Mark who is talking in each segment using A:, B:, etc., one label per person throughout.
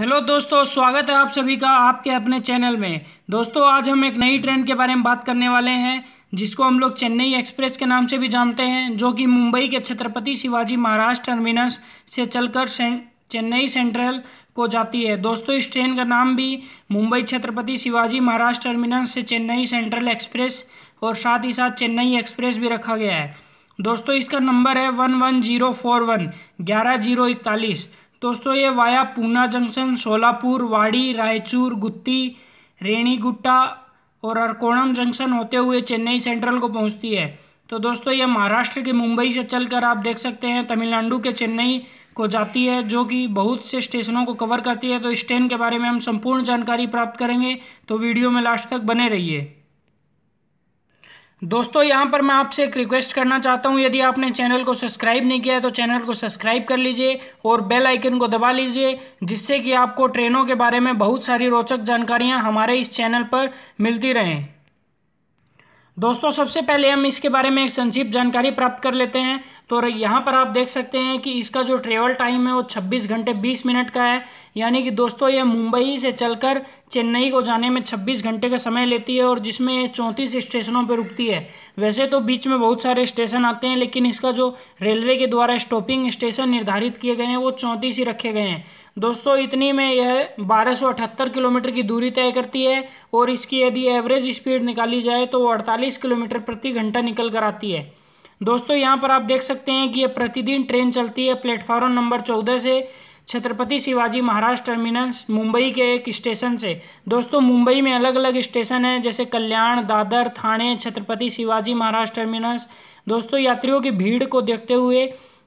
A: hello दोस्तों स्वागत है आप सभी का आपके अपने चैनल में दोस्तों आज हम एक नई ट्रेन के बारे में बात करने वाले हैं जिसको हम लोग चेन्नई एक्सप्रेस के नाम से भी जानते हैं जो कि मुंबई के छत्रपति शिवाजी महाराज टर्मिनस से चलकर चेन्नई सेंट्रल को जाती है दोस्तों इस ट्रेन का नाम भी मुंबई छत्रपति शिवाजी महाराज टर्मिनस से चेन्नई सेंट्रल एक्सप्रेस और साथ ही साथ चेन्नई एक्सप्रेस भी रखा गया है दोस्तों इसका नंबर है one one zero four one ग्यारह जीरो इकतालीस दोस्तों ये वाया पूना जंक्शन सोलापुर वाड़ी रायचूर गुत्ती रेणीगुट्टा और अरकोणम जंक्शन होते हुए चेन्नई सेंट्रल को पहुंचती है तो दोस्तों ये महाराष्ट्र के मुंबई से चलकर आप देख सकते हैं तमिलनाडु के चेन्नई को जाती है जो कि बहुत से स्टेशनों को कवर करती है तो इस ट्रेन के बारे में हम संपूर्ण जानकारी प्राप्त करेंगे तो वीडियो में लास्ट तक बने रहिए दोस्तों यहाँ पर मैं आपसे एक रिक्वेस्ट करना चाहता हूँ यदि आपने चैनल को सब्सक्राइब नहीं किया है तो चैनल को सब्सक्राइब कर लीजिए और बेल आइकन को दबा लीजिए जिससे कि आपको ट्रेनों के बारे में बहुत सारी रोचक जानकारियाँ हमारे इस चैनल पर मिलती रहें दोस्तों सबसे पहले हम इसके बारे में एक संक्षिप्त जानकारी प्राप्त कर लेते हैं तो यहाँ पर आप देख सकते हैं कि इसका जो ट्रेवल टाइम है वो 26 घंटे 20 मिनट का है यानी कि दोस्तों ये मुंबई से चलकर चेन्नई को जाने में 26 घंटे का समय लेती है और जिसमें चौंतीस स्टेशनों पर रुकती है वैसे तो बीच में बहुत सारे स्टेशन आते हैं लेकिन इसका जो रेलवे के द्वारा स्टॉपिंग स्टेशन निर्धारित किए गए हैं वो चौंतीस ही रखे गए हैं दोस्तों इतनी में यह बारह किलोमीटर की दूरी तय करती है और इसकी यदि एवरेज स्पीड निकाली जाए तो वो अड़तालीस किलोमीटर प्रति घंटा निकल कर आती है दोस्तों यहाँ पर आप देख सकते हैं कि यह प्रतिदिन ट्रेन चलती है प्लेटफार्म नंबर चौदह से छत्रपति शिवाजी महाराज टर्मिनस मुंबई के एक स्टेशन से दोस्तों मुंबई में अलग अलग स्टेशन हैं जैसे कल्याण दादर थाने छत्रपति शिवाजी महाराज टर्मिनस दोस्तों यात्रियों की भीड़ को देखते हुए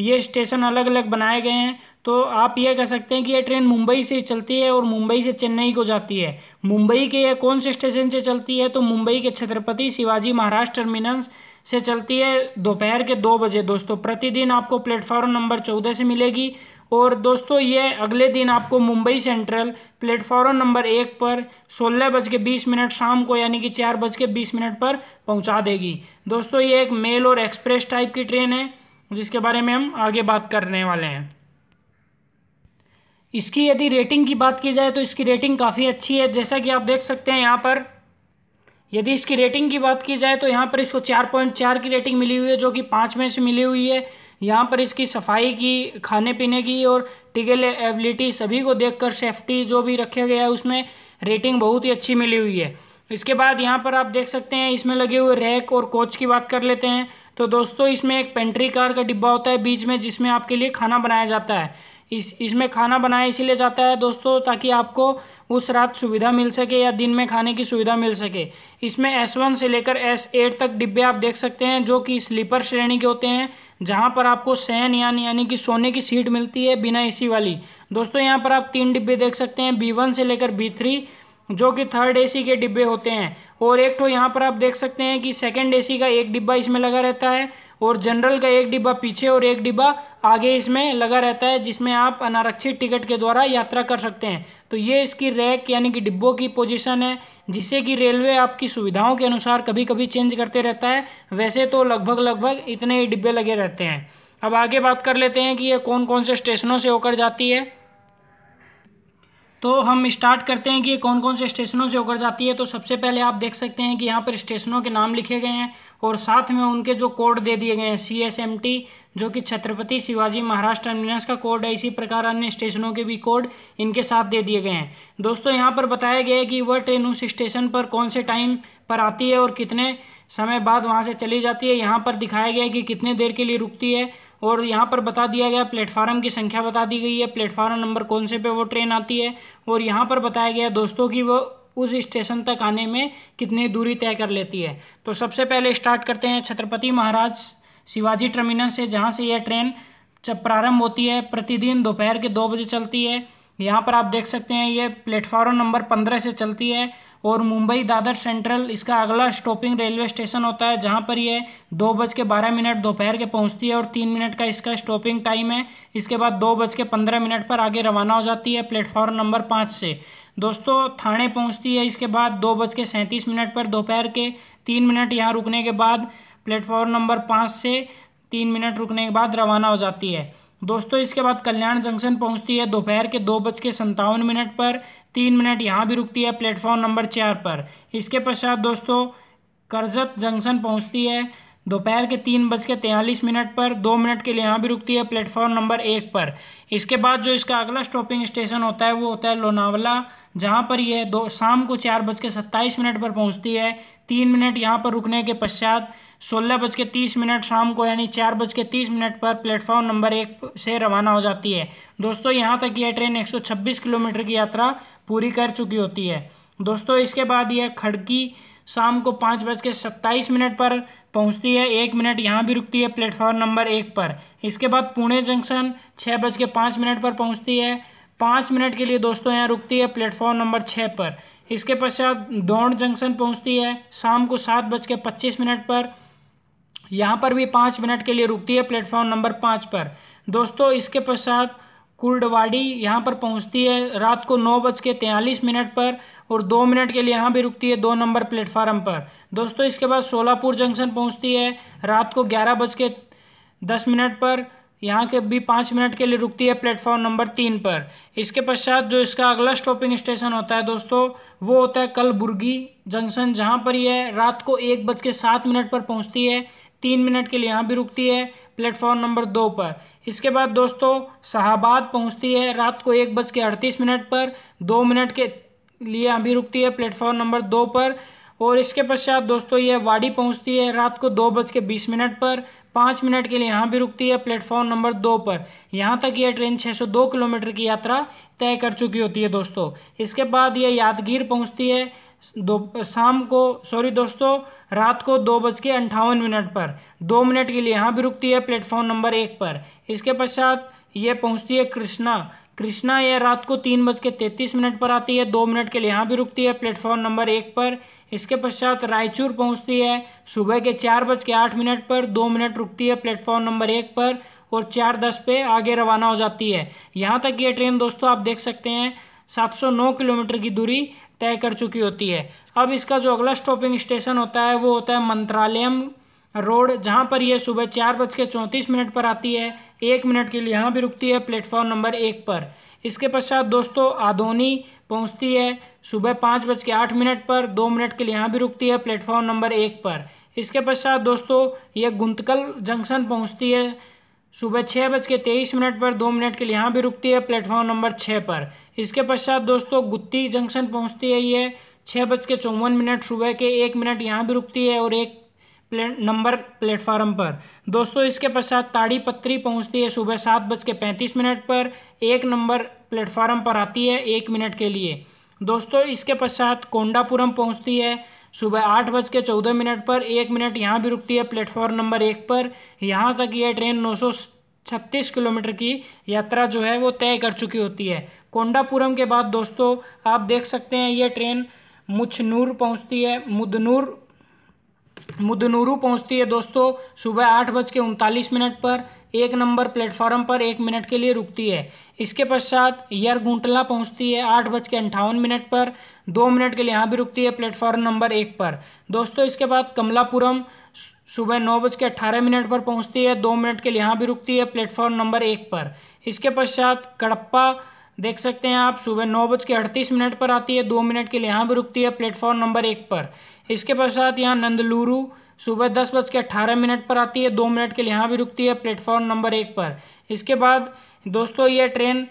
A: ये स्टेशन अलग अलग बनाए गए हैं तो आप ये कह सकते हैं कि ये ट्रेन मुंबई से चलती है और मुंबई से चेन्नई को जाती है मुंबई के कौन से स्टेशन से चलती है तो मुंबई के छत्रपति शिवाजी महाराज टर्मिनस से चलती है दोपहर के दो बजे दोस्तों प्रतिदिन आपको प्लेटफॉर्म नंबर चौदह से मिलेगी और दोस्तों ये अगले दिन आपको मुंबई सेंट्रल प्लेटफॉर्म नंबर एक पर सोलह बज के बीस मिनट शाम को यानी कि चार बज के बीस मिनट पर पहुंचा देगी दोस्तों ये एक मेल और एक्सप्रेस टाइप की ट्रेन है जिसके बारे में हम आगे बात करने वाले हैं इसकी यदि रेटिंग की बात की जाए तो इसकी रेटिंग काफ़ी अच्छी है जैसा कि आप देख सकते हैं यहाँ पर यदि इसकी रेटिंग की बात की जाए तो यहाँ पर इसको चार पॉइंट चार की रेटिंग मिली हुई है जो कि पाँच में से मिली हुई है यहाँ पर इसकी सफाई की खाने पीने की और टिकल एबिलिटी सभी को देखकर सेफ्टी जो भी रखा गया है उसमें रेटिंग बहुत ही अच्छी मिली हुई है इसके बाद यहाँ पर आप देख सकते हैं इसमें लगे हुए रैक और कोच की बात कर लेते हैं तो दोस्तों इसमें एक पेंट्री कार का डिब्बा होता है बीच में जिसमें आपके लिए खाना बनाया जाता है इस इसमें खाना बनाया इसीलिए जाता है दोस्तों ताकि आपको उस रात सुविधा मिल सके या दिन में खाने की सुविधा मिल सके इसमें S1 से लेकर S8 तक डिब्बे आप देख सकते हैं जो कि स्लीपर श्रेणी के होते हैं जहाँ पर आपको सैन यान यानी कि सोने की सीट मिलती है बिना एसी वाली दोस्तों यहाँ पर आप तीन डिब्बे देख सकते हैं बी वन से लेकर बी थ्री जो कि थर्ड एसी के डिब्बे होते हैं और एक तो यहाँ पर आप देख सकते हैं कि सेकेंड एसी का एक डिब्बा इसमें लगा रहता है और जनरल का एक डिब्बा पीछे और एक डिब्बा आगे इसमें लगा रहता है जिसमें आप अनारक्षित टिकट के द्वारा यात्रा कर सकते हैं तो ये इसकी रैक यानी कि डिब्बों की पोजीशन है जिससे कि रेलवे आपकी सुविधाओं के अनुसार कभी कभी चेंज करते रहता है वैसे तो लगभग लगभग इतने ही डिब्बे लगे रहते हैं अब आगे बात कर लेते हैं कि ये कौन कौन से स्टेशनों से होकर जाती है तो हम स्टार्ट करते हैं कि ये कौन कौन से स्टेशनों से होकर जाती है तो सबसे पहले आप देख सकते हैं कि यहाँ पर स्टेशनों के नाम लिखे गए हैं और साथ में उनके जो कोड दे दिए गए हैं सी एस एम टी जो कि छत्रपति शिवाजी महाराज टर्मिनस का कोड है इसी प्रकार अन्य स्टेशनों के भी कोड इनके साथ दे दिए गए हैं दोस्तों यहाँ पर बताया गया है कि वह ट्रेन उस स्टेशन पर कौन से टाइम पर आती है और कितने समय बाद वहाँ से चली जाती है यहाँ पर दिखाया गया है कि कितने देर के लिए रुकती है और यहाँ पर बता दिया गया प्लेटफार्म की संख्या बता दी गई है प्लेटफार्म नंबर कौन से पे वो ट्रेन आती है और यहाँ पर बताया गया दोस्तों कि वो उस स्टेशन तक आने में कितनी दूरी तय कर लेती है तो सबसे पहले स्टार्ट करते हैं छत्रपति महाराज शिवाजी टर्मिनल से जहाँ से यह ट्रेन प्रारंभ होती है प्रतिदिन दोपहर के दो बजे चलती है यहाँ पर आप देख सकते हैं ये प्लेटफॉर्म नंबर पंद्रह से चलती है और मुंबई दादर सेंट्रल इसका अगला स्टॉपिंग रेलवे स्टेशन होता है जहाँ पर ये दो बज के बारह मिनट दोपहर के पहुँचती है और तीन मिनट का इसका स्टॉपिंग टाइम है इसके बाद दो बज के पंद्रह मिनट पर आगे रवाना हो जाती है प्लेटफॉर्म नंबर पाँच से दोस्तों थाने पहुँचती है इसके बाद दो बज के सैंतीस मिनट पर दोपहर के तीन मिनट यहाँ रुकने के बाद प्लेटफॉर्म नंबर पाँच से तीन मिनट रुकने के बाद रवाना हो जाती है दोस्तों इसके बाद कल्याण जंक्शन पहुंचती है दोपहर के दो बज के संतावन मिनट पर तीन मिनट यहाँ भी रुकती है प्लेटफॉर्म नंबर चार पर इसके पश्चात दोस्तों करजत जंक्शन पहुंचती है दोपहर के तीन बज के तैंतालीस मिनट पर दो मिनट के लिए यहाँ भी रुकती है प्लेटफॉर्म नंबर एक पर इसके बाद जो इसका अगला स्टॉपिंग स्टेशन होता है वो होता है लोनावला जहाँ पर यह दो शाम को चार बज के सत्ताईस मिनट पर पहुँचती है तीन मिनट यहाँ पर रुकने के पश्चात सोलह बज के तीस मिनट शाम को यानी चार बज के तीस मिनट पर प्लेटफॉर्म नंबर एक से रवाना हो जाती है दोस्तों यहाँ तक यह ट्रेन 126 किलोमीटर की यात्रा पूरी कर चुकी होती है दोस्तों इसके बाद यह खड़की शाम को पाँच बज के सत्ताईस मिनट पर पहुंचती है एक मिनट यहाँ भी रुकती है प्लेटफॉर्म नंबर एक पर इसके बाद पुणे जंक्शन छः बज के पाँच मिनट पर पहुँचती है पाँच मिनट के लिए दोस्तों यहाँ रुकती है प्लेटफॉर्म नंबर छः पर इसके पश्चात दौड़ जंक्शन पहुँचती है शाम को सात बज के पच्चीस मिनट पर यहाँ पर भी पाँच मिनट के लिए रुकती है प्लेटफॉर्म नंबर पाँच पर दोस्तों इसके पश्चात कुर्डवाड़ी यहाँ पर पहुँचती है रात को नौ बज के तैंतालीस मिनट पर और दो मिनट के लिए यहाँ भी रुकती है दो नंबर प्लेटफार्म पर दोस्तों इसके बाद सोलापुर जंक्शन पहुँचती है रात को ग्यारह बज के दस मिनट पर यहाँ के भी पाँच मिनट के लिए रुकती है प्लेटफॉर्म नंबर तीन पर इसके पश्चात जो इसका अगला स्टॉपिंग स्टेशन होता है दोस्तों वो होता है कलबुर्गी जंक्शन जहाँ पर यह रात को एक बज के सात मिनट पर पहुँचती है तीन मिनट के लिए यहाँ भी रुकती है प्लेटफॉर्म नंबर दो पर इसके बाद दोस्तों शाहबाद पहुँचती है रात को एक बज के अड़तीस मिनट पर दो मिनट के लिए यहाँ भी रुकती है प्लेटफॉर्म नंबर दो पर और इसके पश्चात दोस्तों यह वाड़ी पहुँचती है रात को दो बज के बीस मिनट पर पाँच मिनट के लिए यहाँ भी रुकती है प्लेटफॉर्म नंबर दो पर यहाँ तक यह ट्रेन दो किलोमीटर की यात्रा तय कर चुकी होती है दोस्तों इसके बाद यह यादगीर पहुँचती है दो शाम को सॉरी दोस्तों रात को दो बज के अंठावन मिनट पर दो मिनट के लिए यहाँ भी रुकती है प्लेटफॉर्म नंबर एक पर इसके पश्चात ये पहुँचती है कृष्णा कृष्णा यह रात को तीन बज के तैंतीस मिनट पर आती है दो मिनट के लिए यहाँ भी रुकती है प्लेटफॉर्म नंबर एक पर इसके पश्चात रायचूर पहुँचती है सुबह के चार बज के आठ मिनट पर दो मिनट रुकती है प्लेटफॉर्म नंबर एक पर और चार दस पे आगे रवाना हो जाती है यहाँ तक ये ट्रेन दोस्तों आप देख सकते हैं 709 किलोमीटर की दूरी तय कर चुकी होती है अब इसका जो अगला स्टॉपिंग स्टेशन होता है वो होता है मंत्रालयम रोड जहाँ पर यह सुबह चार बज के चौंतीस मिनट पर आती है एक मिनट के लिए यहाँ भी रुकती है प्लेटफॉर्म नंबर एक पर इसके पश्चात दोस्तों आधोनी पहुँचती है सुबह पाँच बज के आठ मिनट पर दो मिनट के लिए यहाँ भी रुकती है प्लेटफॉर्म नंबर एक पर इसके पश्चात दोस्तों यह गुंतकल जंक्शन पहुँचती है सुबह छः बज के तेईस मिनट पर दो मिनट के लिए यहाँ भी रुकती है प्लेटफॉर्म नंबर छः पर इसके पश्चात दोस्तों गुत्ती जंक्शन पहुँचती है ये छः बज के चौवन मिनट सुबह के एक मिनट यहाँ भी रुकती है और एक प्ले नंबर प्लेटफार्म पर दोस्तों इसके पश्चात ताड़ी पत्री पहुँचती है सुबह सात बज के पैंतीस मिनट पर एक नंबर प्लेटफार्म पर आती है एक मिनट के लिए दोस्तों इसके पश्चात कोंडापुरम पहुँचती है सुबह आठ बज के चौदह मिनट पर एक मिनट यहाँ भी रुकती है प्लेटफॉर्म नंबर एक पर यहाँ तक यह ट्रेन नौ सौ छत्तीस किलोमीटर की यात्रा जो है वो तय कर चुकी होती है कोंडापुरम के बाद दोस्तों आप देख सकते हैं ये ट्रेन मुछनूर पहुँचती है मुदनूर मुदनूरू पहुंचती है दोस्तों सुबह आठ बज के उनतालीस मिनट पर एक नंबर प्लेटफॉर्म पर एक मिनट के लिए रुकती है इसके पश्चात यरगुंटला पहुंचती है आठ बज के अंठावन मिनट पर दो मिनट के लिए यहाँ भी रुकती है प्लेटफॉर्म नंबर एक पर दोस्तों इसके बाद कमलापुरम सुबह नौ बज के अट्ठारह मिनट पर पहुँचती है दो मिनट के लिए यहाँ भी रुकती है प्लेटफॉर्म नंबर एक पर इसके पश्चात कड़प्पा देख सकते हैं आप सुबह नौ बज के अड़तीस मिनट पर आती है दो मिनट के लिए यहाँ भी रुकती है प्लेटफॉर्म नंबर एक पर इसके पश्चात यहाँ नंदलुरु सुबह दस बज के अट्ठारह मिनट पर आती है दो मिनट के लिए यहाँ भी रुकती है प्लेटफॉर्म नंबर एक पर इसके बाद दोस्तों ये ट्रेन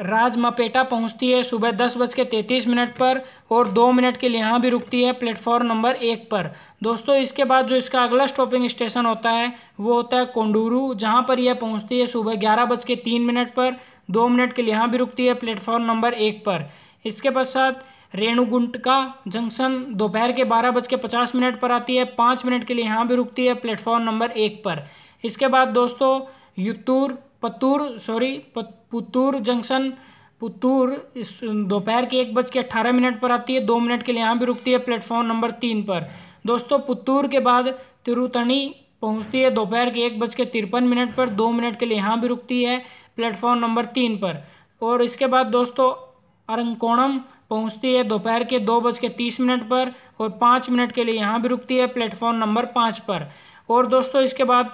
A: राजमापेटा पहुंचती है सुबह दस बज के तैंतीस मिनट पर और दो मिनट के लिए यहाँ भी रुकती है प्लेटफॉर्म नंबर एक पर दोस्तों इसके बाद जो इसका अगला स्टॉपिंग स्टेशन होता है वो होता है कोंडूरू जहाँ पर यह पहुंचती है सुबह ग्यारह बज के तीन मिनट पर दो मिनट के लिए यहाँ भी रुकती है प्लेटफॉर्म नंबर एक पर इसके पश्चात रेणुगुंटका जंक्शन दोपहर के बारह बज के पचास मिनट पर आती है पाँच मिनट के लिए यहाँ भी रुकती है प्लेटफॉर्म नंबर एक पर इसके बाद दोस्तों युतूर पतूर सॉरी पुतूर जंक्शन पुतूर इस दोपहर के एक बज के अट्ठारह मिनट पर आती है दो मिनट के लिए यहाँ भी रुकती है प्लेटफॉर्म नंबर तीन पर दोस्तों पुतूर के बाद तिरुतनी पहुँचती है दोपहर के एक बज के तिरपन मिनट पर दो मिनट के लिए यहाँ भी रुकती है प्लेटफॉर्म नंबर तीन पर और इसके बाद दोस्तों अरंगकोणम पहुँचती है दोपहर के दो बज के तीस मिनट पर और पाँच मिनट के लिए यहाँ भी रुकती है प्लेटफॉर्म नंबर पाँच पर और दोस्तों इसके बाद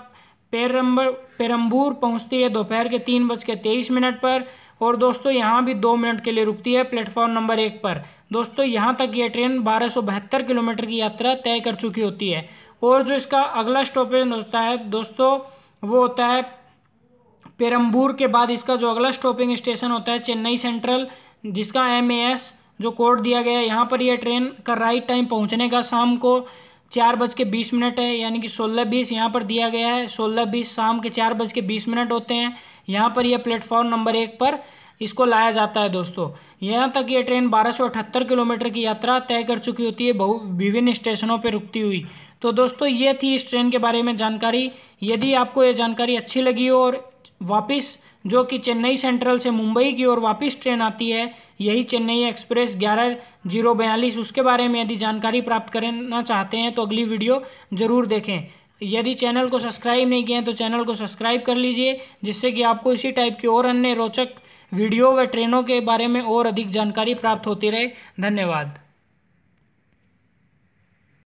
A: पेरम्बर पेरम्बूर पहुँचती है दोपहर के तीन बज के तेईस मिनट पर और दोस्तों यहाँ भी दो मिनट के लिए रुकती है प्लेटफॉर्म नंबर एक पर दोस्तों यहाँ तक ये ट्रेन बारह किलोमीटर की यात्रा तय कर चुकी होती है और जो इसका अगला स्टॉपेज होता है दोस्तों वो होता है पेरम्बूर के बाद इसका जो अगला स्टॉपिंग स्टेशन होता है चेन्नई सेंट्रल जिसका एम जो कोड दिया गया है यहाँ पर यह ट्रेन का राइट टाइम पहुँचने का शाम को चार बज के बीस मिनट है यानी कि सोलह बीस यहाँ पर दिया गया है सोलह बीस शाम के चार बज के बीस मिनट होते हैं यहाँ पर यह प्लेटफॉर्म नंबर एक पर इसको लाया जाता है दोस्तों यहाँ तक ये ट्रेन अठहत्तर किलोमीटर की यात्रा तय कर चुकी होती है बहु विभिन्न स्टेशनों पर रुकती हुई तो दोस्तों ये थी इस ट्रेन के बारे में जानकारी यदि आपको ये जानकारी अच्छी लगी हो और वापस जो कि चेन्नई सेंट्रल से मुंबई की ओर वापस ट्रेन आती है यही चेन्नई एक्सप्रेस ग्यारह जीरो बयालीस उसके बारे में यदि जानकारी प्राप्त करना चाहते हैं तो अगली वीडियो ज़रूर देखें यदि चैनल को सब्सक्राइब नहीं किए हैं तो चैनल को सब्सक्राइब कर लीजिए जिससे कि आपको इसी टाइप की और अन्य रोचक वीडियो व ट्रेनों के बारे में और अधिक जानकारी प्राप्त होती रहे धन्यवाद